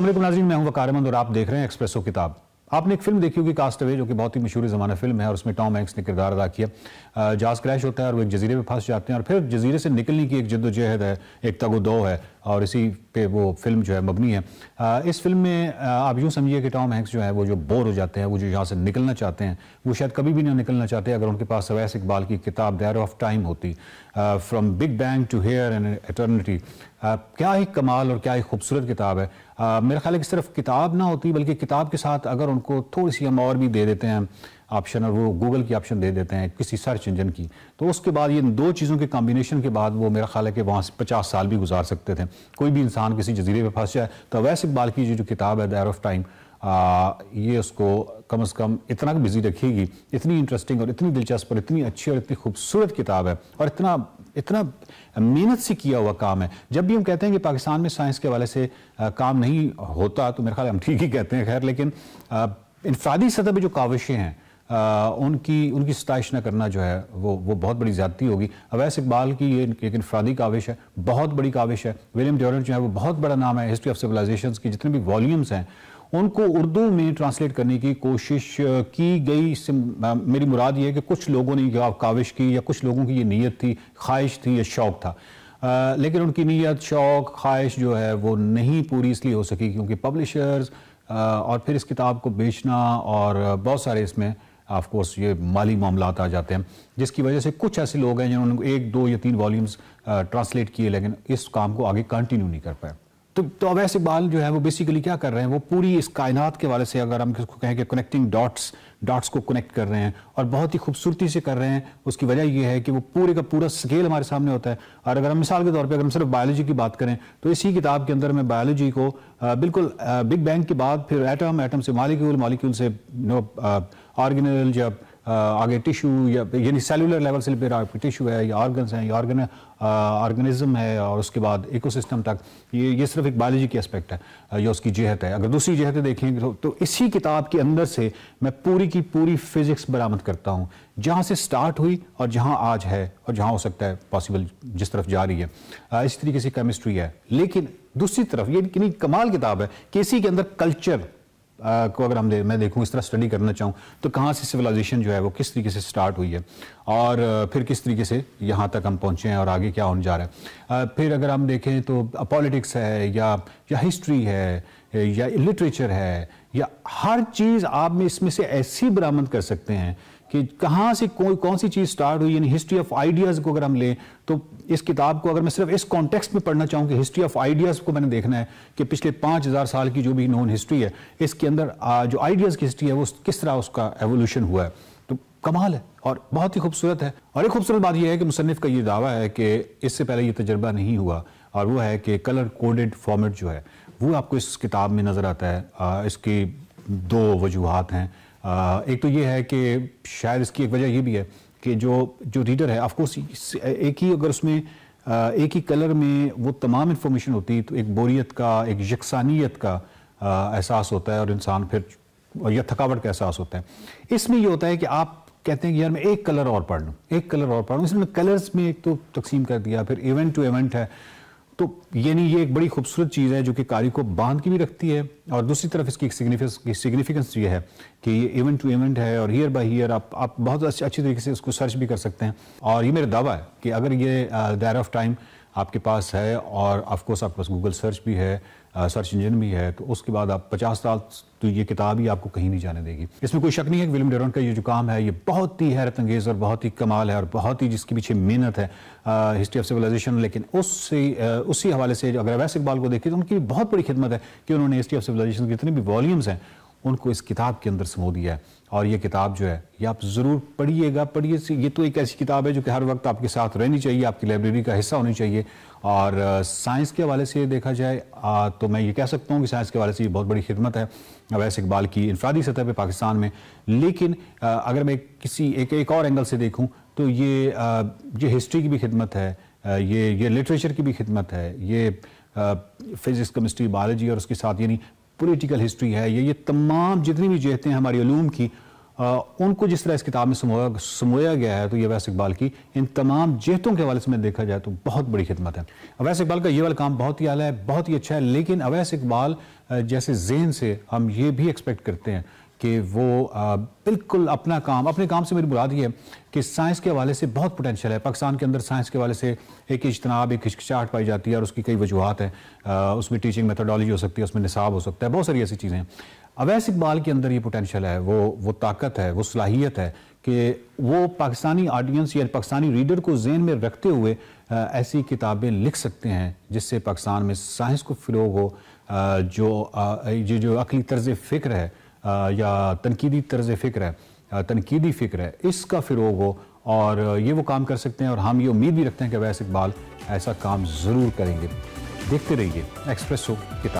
नाजरीन मैं हूं वकार अहमद और आप देख रहे हैं एक्सप्रेसो किताब आपने एक फिल्म देखी होगी कास्टवे जो कि बहुत ही मशहूर ज़माना फिल्म है और उसमें टॉम हैंक्स ने किरदार अदा किया जहाज क्रैश होता है और वो एक जजीरे में फंस जाते हैं और फिर जजीरे से निकलने की एक जद्दोजहद है एक तगो दो है और इसी पे वो फिल्म जो है मबनी है आ, इस फिल्म में आप यूँ समझिए कि टॉम हैंक्स जो है वो जो बोर हो जाते हैं वो जो यहाँ से निकलना चाहते हैं वो शायद कभी भी ना निकलना चाहते अगर उनके पास अवैस इकबाल की किताब दैर ऑफ टाइम होती from big bang to here and eternity क्या ही कमाल और क्या ही खूबसूरत किताब है आ, मेरा ख्याल है कि सिर्फ किताब ना होती बल्कि किताब के साथ अगर उनको थोड़ी सी हम और भी दे देते हैं ऑप्शन और वो गूगल की ऑप्शन दे देते हैं किसी सर्च इंजन की तो उसके बाद ये दो चीज़ों के कॉम्बिनेशन के बाद वो मेरा ख्याल है कि वहाँ से पचास साल भी गुजार सकते थे कोई भी इंसान किसी जजीरे पर फंस जाए तो वैसे इकबाल की जो, जो किताब है दैर ऑफ टाइम आ, ये उसको कम से कम इतना बिजी रखेगी इतनी इंटरेस्टिंग और इतनी दिलचस्प और इतनी अच्छी और इतनी खूबसूरत किताब है और इतना इतना मेहनत से किया हुआ काम है जब भी हम कहते हैं कि पाकिस्तान में साइंस के हवाले से आ, काम नहीं होता तो मेरे ख्याल हम ठीक ही कहते हैं खैर लेकिन इंफरादी सतह पर जो काविशें हैं आ, उनकी उनकी सताइश ना करना जो है वो वो बहुत बड़ी ज्यादती होगी अवैस इकबाल की ये एक इनफरादी काविश है बहुत बड़ी काविश है विलियम ड्योरेंट जो है वो बहुत बड़ा नाम है हिस्ट्री ऑफ सिविलाइजेशन की जितने भी वॉल्यूम्स हैं उनको उर्दू में ट्रांसलेट करने की कोशिश की गई इससे मेरी मुराद ये है कि कुछ लोगों ने काविश की या कुछ लोगों की ये नीयत थी ख्वाहिश थी या शौक़ था आ, लेकिन उनकी नीयत शौक़ ख्वाहिश जो है वो नहीं पूरी इसलिए हो सकी क्योंकि पब्लिशर्स और फिर इस किताब को बेचना और बहुत सारे इसमें ऑफकोर्स ये माली मामला आ जाते हैं जिसकी वजह से कुछ ऐसे लोग हैं जिन्होंने एक दो या तीन वॉल्यूम्स ट्रांसलेट किए लेकिन इस काम को आगे कंटिन्यू नहीं कर पाए तो तो अब ऐसे बाल जो है वो बेसिकली क्या कर रहे हैं वो पूरी इस कायनात के वाले से अगर हम किसको कहें कि कनेक्टिंग डॉट्स डॉट्स को कनेक्ट कर रहे हैं और बहुत ही खूबसूरती से कर रहे हैं उसकी वजह यह है कि वो पूरे का पूरा स्केल हमारे सामने होता है और अगर हम मिसाल के तौर पे अगर हम सिर्फ बायोलॉजी की बात करें तो इसी किताब के अंदर मैं बायोलॉजी को बिल्कुल बिग बैंग के बाद फिर एटम एटम से मालिक्यूल मालिक्यूल से नो ऑर्गेनल जब आगे टिश्यू या यानी सेलुलर लेवल से फिर आपके टिश्यू है या ऑर्गन्स हैं या ऑर्गन ऑर्गेनिज्म है और उसके बाद इकोसिस्टम तक ये ये सिर्फ एक बायोलॉजी की एस्पेक्ट है या उसकी जहत है अगर दूसरी जहत देखें तो, तो इसी किताब के अंदर से मैं पूरी की पूरी फिजिक्स बरामद करता हूँ जहाँ से स्टार्ट हुई और जहाँ आज है और जहाँ हो सकता है पॉसिबल जिस तरफ जा रही है इसी तरीके से केमिस्ट्री है लेकिन दूसरी तरफ ये कमाल किताब है कि इसी के अंदर कल्चर को अगर हम दे, मैं देखूँ इस तरह स्टडी करना चाहूँ तो कहाँ से सिविलाइजेशन जो है वो किस तरीके से स्टार्ट हुई है और फिर किस तरीके से यहाँ तक हम पहुँचे हैं और आगे क्या होने जा रहा है फिर अगर हम देखें तो पॉलिटिक्स है या या हिस्ट्री है या लिटरेचर है या हर चीज़ आप में इसमें से ऐसी बरामद कर सकते हैं कि कहाँ से कौन कौन सी चीज़ स्टार्ट हुई यानी हिस्ट्री ऑफ आइडियाज़ को अगर हम लें तो इस किताब को अगर मैं सिर्फ इस कॉन्टेक्स्ट में पढ़ना चाहूँ कि हिस्ट्री ऑफ आइडियाज़ को मैंने देखना है कि पिछले पाँच हज़ार साल की जो भी नॉन हिस्ट्री है इसके अंदर जो आइडियाज़ की हिस्ट्री है वो किस तरह उसका एवोल्यूशन हुआ है तो कमाल है और बहुत ही खूबसूरत है और एक खूबसूरत बात यह है कि मुसनफ़ का ये दावा है कि इससे पहले ये तजर्बा नहीं हुआ और वो है कि कलर कोडेड फॉर्मेट जो है वो आपको इस किताब में नज़र आता है इसकी दो वजूहत हैं एक तो ये है कि शायद इसकी एक वजह ये भी है कि जो जो रीडर है ऑफकोर्स एक ही अगर उसमें एक ही कलर में वो तमाम इन्फॉर्मेशन होती तो एक बोरियत का एक यकसानियत का एहसास होता है और इंसान फिर या थकावट का एहसास होता है इसमें ये होता है कि आप कहते हैं कि यार मैं एक कलर और पढ़ लूँ एक कलर और पढ़ लूँ इसमें कलर्स में एक तो तकसीम कर दिया फिर इवेंट टू इवेंट है तो यानी ये एक बड़ी खूबसूरत चीज़ है जो कि कारी को बांध के भी रखती है और दूसरी तरफ इसकी एक सिग्निफिकेंस ये है कि ये इवेंट टू इवेंट है और हीयर बाय हीयर आप आप बहुत अच्छी अच्छी तरीके से इसको सर्च भी कर सकते हैं और ये मेरा दावा है कि अगर ये दायर ऑफ टाइम आपके पास है और ऑफकोर्स आपके पास गूगल सर्च भी है सर्च इंजन भी है तो उसके बाद आप पचास साल तो ये किताब ही आपको कहीं नहीं जाने देगी इसमें कोई शक नहीं है कि विलियम डेरोन का ये जो काम है ये बहुत ही हैरत अंगेज और बहुत ही कमाल है और बहुत ही जिसके पीछे मेहनत है हिस्ट्री ऑफ सिविलाइजेशन लेकिन उससे उसी हवाले से अगर अवैस इकबाल को देखें तो उनकी बहुत बड़ी खिदमत है कि उन्होंने हिस्ट्री ऑफ सिविलाइजेशन के जितने भी वॉल्यूम्स हैं उनको इस किताब के अंदर समो दिया है और ये किताब जो है ये आप ज़रूर पढ़िएगा पढ़िए से ये तो एक ऐसी किताब है जो कि हर वक्त आपके साथ रहनी चाहिए आपकी लाइब्रेरी का हिस्सा होनी चाहिए और साइंस के हवाले से देखा जाए आ, तो मैं ये कह सकता हूँ कि साइंस के हवाले से ये बहुत बड़ी खिदमत है अवैस इकबाल की इनफरादी सतह पर पाकिस्तान में लेकिन आ, अगर मैं किसी एक एक और एंगल से देखूँ तो ये आ, ये हिस्ट्री की भी खिदमत है ये ये लिटरेचर की भी खिदमत है ये फिज़िक्स केमिस्ट्री बायोलॉजी और उसके साथ यानी पॉलिटिकल हिस्ट्री है ये ये तमाम जितनी भी जहतें हमारी ूम की आ, उनको जिस तरह इस किताब में समोया समोया गया है तो ये वैस इकबाल की इन तमाम जहतों के हवाले से देखा जाए तो बहुत बड़ी खिदमत है अवैस इकबाल का ये वाला काम बहुत ही आला है बहुत ही अच्छा है लेकिन अवैस इकबाल जैसे जहन से हम ये भी एक्सपेक्ट करते हैं कि वो आ, बिल्कुल अपना काम अपने काम से मेरी मुराद ये है कि साइंस के हवाले से बहुत पोटेंशियल है पाकिस्तान के अंदर साइंस के हवाले से एक इजतनाब एक हिचकिचाहट पाई जाती है और उसकी कई वजूहत हैं उसमें टीचिंग मेथोडोलॉजी हो सकती है उसमें निसाब हो सकता है बहुत सारी ऐसी चीज़ें हैं अवैस इकबाल के अंदर ये पोटेंशियल है वो वो ताकत है वो सलाहियत है कि वो पाकिस्तानी ऑडियंस या पाकिस्तानी रीडर को जेन में रखते हुए ऐसी किताबें लिख सकते हैं जिससे पाकिस्तान में साइंस को फ्लोग हो जो ये जो अकली तर्ज फ़िक्र है या तनकीदी तर्ज फ़िक्र है तनकीदी फ़िक्र है इसका फिर हो और ये वो काम कर सकते हैं और हम ये उम्मीद भी रखते हैं कि वैसे इकबाल ऐसा काम ज़रूर करेंगे देखते रहिए एक्सप्रेस हो किताब